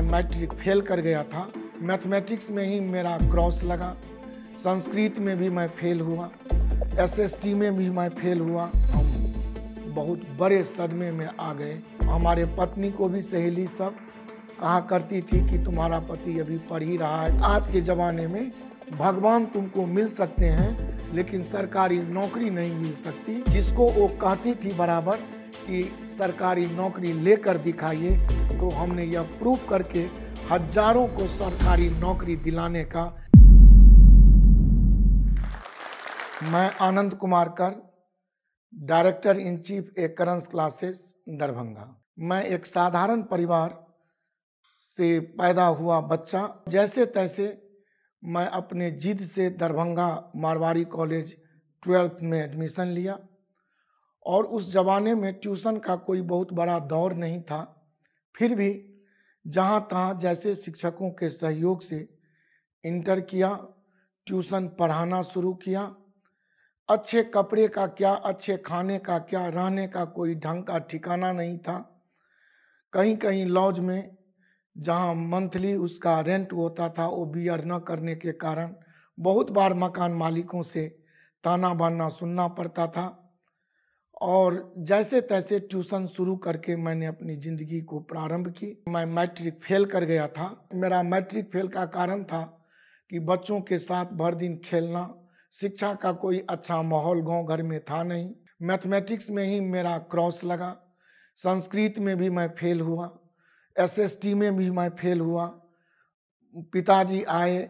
मैं matric fail कर गया था मैथमेटिक्स में ही मेरा क्रॉस लगा संस्कृत में भी मैं फेल हुआ एसएसटी में भी मैं फेल हुआ हम बहुत बड़े सदमे में आ गए हमारे पत्नी को भी सहेली सब कहा करती थी कि तुम्हारा पति अभी पढ़ ही रहा है आज के ज़माने में भगवान तुमको मिल सकते हैं लेकिन सरकारी नौकरी नहीं मिल सकती जिसको वो कहती थी बराबर की सरकारी नौकरी लेकर दिखाइए तो हमने यह प्रूफ करके हजारों को सरकारी नौकरी दिलाने का मैं आनंद कुमार कर डायरेक्टर इन चीफ ए करंस क्लासेस दरभंगा मैं एक साधारण परिवार से पैदा हुआ बच्चा जैसे तैसे मैं अपने जिद से दरभंगा मारवाड़ी कॉलेज ट्वेल्थ में एडमिशन लिया और उस ज़माने में ट्यूशन का कोई बहुत बड़ा दौर नहीं था फिर भी जहाँ तहाँ जैसे शिक्षकों के सहयोग से इंटर किया ट्यूशन पढ़ाना शुरू किया अच्छे कपड़े का क्या अच्छे खाने का क्या रहने का कोई ढंग का ठिकाना नहीं था कहीं कहीं लॉज में जहाँ मंथली उसका रेंट होता था वो बी न करने के कारण बहुत बार मकान मालिकों से ताना बाना सुनना पड़ता था और जैसे तैसे ट्यूशन शुरू करके मैंने अपनी ज़िंदगी को प्रारंभ की मैं मैट्रिक फेल कर गया था मेरा मैट्रिक फेल का कारण था कि बच्चों के साथ भर दिन खेलना शिक्षा का कोई अच्छा माहौल गांव घर में था नहीं मैथमेटिक्स में ही मेरा क्रॉस लगा संस्कृत में भी मैं फेल हुआ एसएसटी में भी मैं फेल हुआ पिताजी आए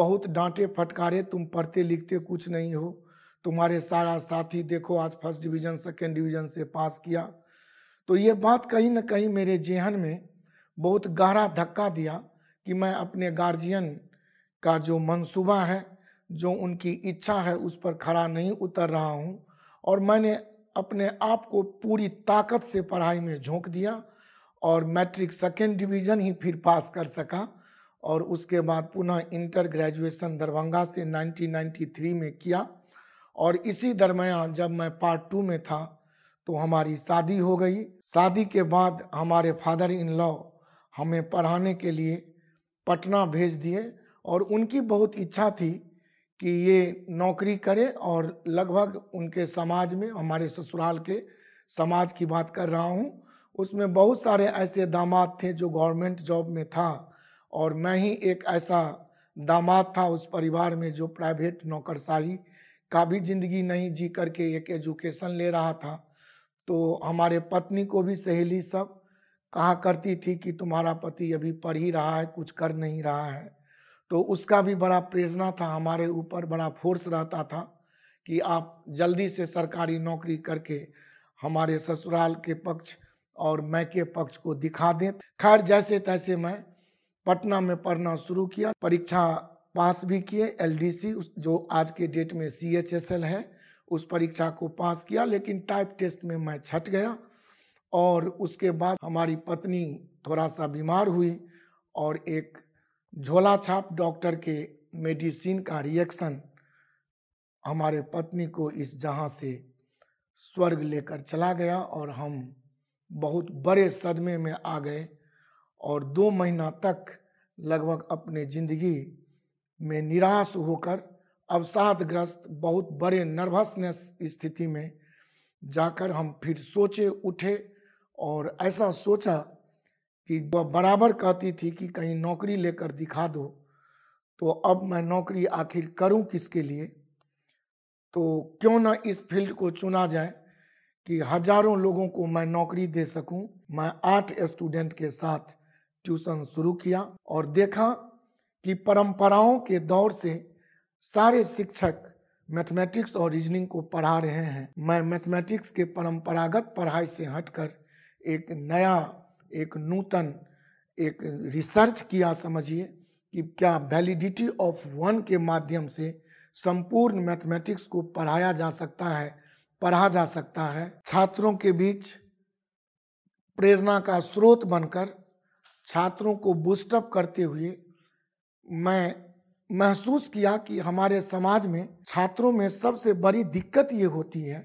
बहुत डांटे फटकारे तुम पढ़ते लिखते कुछ नहीं हो तुम्हारे सारा साथी देखो आज फर्स्ट डिवीजन सेकेंड डिवीजन से पास किया तो ये बात कहीं ना कहीं मेरे जेहन में बहुत गहरा धक्का दिया कि मैं अपने गार्जियन का जो मंसूबा है जो उनकी इच्छा है उस पर खड़ा नहीं उतर रहा हूँ और मैंने अपने आप को पूरी ताकत से पढ़ाई में झोंक दिया और मैट्रिक सेकेंड डिवीज़न ही फिर पास कर सका और उसके बाद पुनः इंटर ग्रेजुएशन दरभंगा से 1993 में किया और इसी दरमियान जब मैं पार्ट टू में था तो हमारी शादी हो गई शादी के बाद हमारे फादर इन लॉ हमें पढ़ाने के लिए पटना भेज दिए और उनकी बहुत इच्छा थी कि ये नौकरी करे और लगभग उनके समाज में हमारे ससुराल के समाज की बात कर रहा हूँ उसमें बहुत सारे ऐसे दामाद थे जो गवर्नमेंट जॉब में था और मैं ही एक ऐसा दामाद था उस परिवार में जो प्राइवेट नौकरशाही का भी ज़िंदगी नहीं जी करके एक एजुकेशन ले रहा था तो हमारे पत्नी को भी सहेली सब कहा करती थी कि तुम्हारा पति अभी पढ़ ही रहा है कुछ कर नहीं रहा है तो उसका भी बड़ा प्रेरणा था हमारे ऊपर बड़ा फोर्स रहता था कि आप जल्दी से सरकारी नौकरी करके हमारे ससुराल के पक्ष और मैं के पक्ष को दिखा दें खैर जैसे तैसे मैं पटना में पढ़ना शुरू किया परीक्षा पास भी किए एलडीसी उस जो आज के डेट में सीएचएसएल है उस परीक्षा को पास किया लेकिन टाइप टेस्ट में मैं छट गया और उसके बाद हमारी पत्नी थोड़ा सा बीमार हुई और एक झोला छाप डॉक्टर के मेडिसिन का रिएक्शन हमारे पत्नी को इस जहाँ से स्वर्ग लेकर चला गया और हम बहुत बड़े सदमे में आ गए और दो महीना तक लगभग अपने ज़िंदगी में निराश होकर अवसादग्रस्त बहुत बड़े नर्वसनेस स्थिति में जाकर हम फिर सोचे उठे और ऐसा सोचा कि वह बराबर कहती थी कि कहीं नौकरी लेकर दिखा दो तो अब मैं नौकरी आखिर करूं किसके लिए तो क्यों ना इस फील्ड को चुना जाए कि हजारों लोगों को मैं नौकरी दे सकूं मैं आठ स्टूडेंट के साथ ट्यूशन शुरू किया और देखा कि परंपराओं के दौर से सारे शिक्षक मैथमेटिक्स और रीजनिंग को पढ़ा रहे हैं मैं मैथमेटिक्स के परंपरागत पढ़ाई से हटकर एक नया एक नूतन एक रिसर्च किया समझिए कि क्या वैलिडिटी ऑफ वन के माध्यम से संपूर्ण मैथमेटिक्स को पढ़ाया जा सकता है पढ़ा जा सकता है छात्रों के बीच प्रेरणा का स्रोत बनकर छात्रों को बूस्टअप करते हुए मैं महसूस किया कि हमारे समाज में छात्रों में सबसे बड़ी दिक्कत ये होती है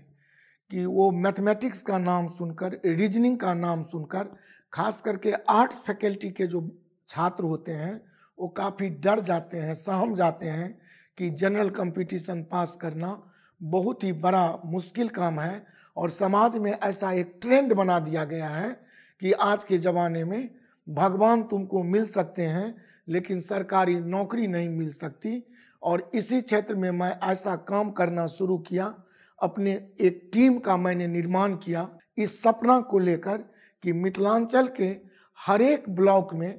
कि वो मैथमेटिक्स का नाम सुनकर रीजनिंग का नाम सुनकर खास करके आर्ट्स फैकल्टी के जो छात्र होते हैं वो काफ़ी डर जाते हैं सहम जाते हैं कि जनरल कंपटीशन पास करना बहुत ही बड़ा मुश्किल काम है और समाज में ऐसा एक ट्रेंड बना दिया गया है कि आज के ज़माने में भगवान तुमको मिल सकते हैं लेकिन सरकारी नौकरी नहीं मिल सकती और इसी क्षेत्र में मैं ऐसा काम करना शुरू किया अपने एक टीम का मैंने निर्माण किया इस सपना को लेकर कि मिथिलांचल के हर एक ब्लॉक में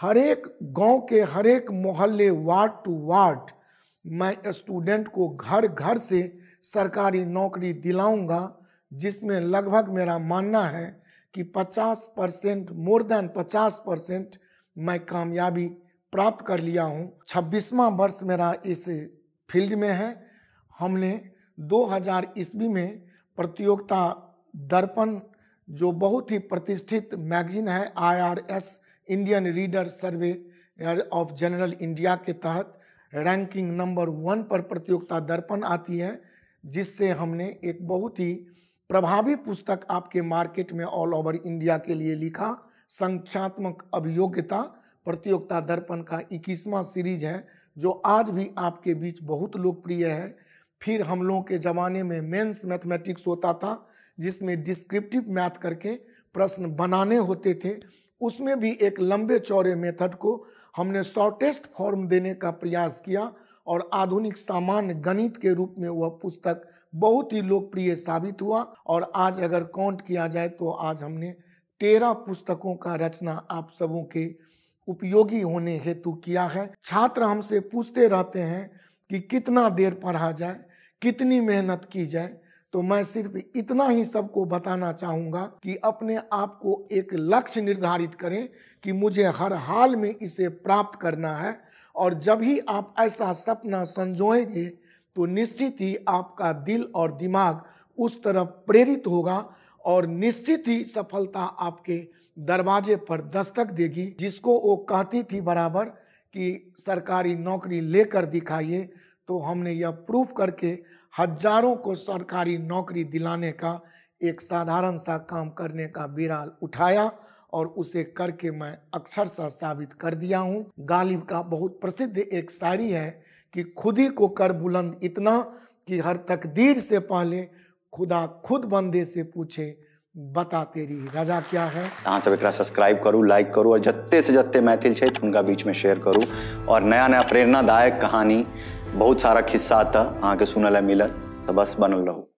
हर एक गांव के हर एक मोहल्ले वार्ड टू वार्ड मैं स्टूडेंट को घर घर से सरकारी नौकरी दिलाऊंगा जिसमें लगभग मेरा मानना है कि 50 परसेंट मोर देन 50 परसेंट मैं कामयाबी प्राप्त कर लिया हूँ छब्बीसवा वर्ष मेरा इस फील्ड में है हमने 2000 ईस्वी में प्रतियोगिता दर्पण जो बहुत ही प्रतिष्ठित मैगजीन है IRS Indian reader survey of general India के तहत रैंकिंग नंबर वन पर प्रतियोगिता दर्पण आती है जिससे हमने एक बहुत ही प्रभावी पुस्तक आपके मार्केट में ऑल ओवर इंडिया के लिए लिखा संख्यात्मक अभियोग्यता प्रतियोगिता दर्पण का इक्कीसवां सीरीज है जो आज भी आपके बीच बहुत लोकप्रिय है फिर हम लोगों के ज़माने में मेंस मैथमेटिक्स होता था जिसमें डिस्क्रिप्टिव मैथ करके प्रश्न बनाने होते थे उसमें भी एक लंबे चौड़े मेथड को हमने शॉर्टेस्ट फॉर्म देने का प्रयास किया और आधुनिक सामान्य गणित के रूप में वह पुस्तक बहुत ही लोकप्रिय साबित हुआ और आज अगर काउंट किया जाए तो आज हमने तेरह पुस्तकों का रचना आप सबों के उपयोगी होने हेतु किया है छात्र हमसे पूछते रहते हैं कि कितना देर पढ़ा जाए कितनी मेहनत की जाए तो मैं सिर्फ इतना ही सबको बताना चाहूँगा कि अपने आप को एक लक्ष्य निर्धारित करें कि मुझे हर हाल में इसे प्राप्त करना है और जब ही आप ऐसा सपना संजोएंगे तो निश्चित ही आपका दिल और दिमाग उस तरफ प्रेरित होगा और निश्चित ही सफलता आपके दरवाजे पर दस्तक देगी जिसको वो कहती थी बराबर कि सरकारी नौकरी लेकर दिखाइए तो हमने यह प्रूफ करके हजारों को सरकारी नौकरी दिलाने का एक साधारण सा काम करने का बिराल उठाया और उसे करके मैं अक्षर सा साबित कर दिया हूँ गालिब का बहुत प्रसिद्ध एक शायरी है कि खुद ही को कर बुलंद इतना कि हर तकदीर से पहले खुदा खुद बंदे से पूछे बता तेरी रजा क्या है अहाँ सब एक सब्सक्राइब करूँ लाइक करू और जत्ते से जत्ते मैथिल छथि उनका बीच में शेयर करूँ और नया नया प्रेरणादायक कहानी बहुत सारा खिस्सा तऽ अहाँ के सुनल मिलत तो बस बनल रहूँ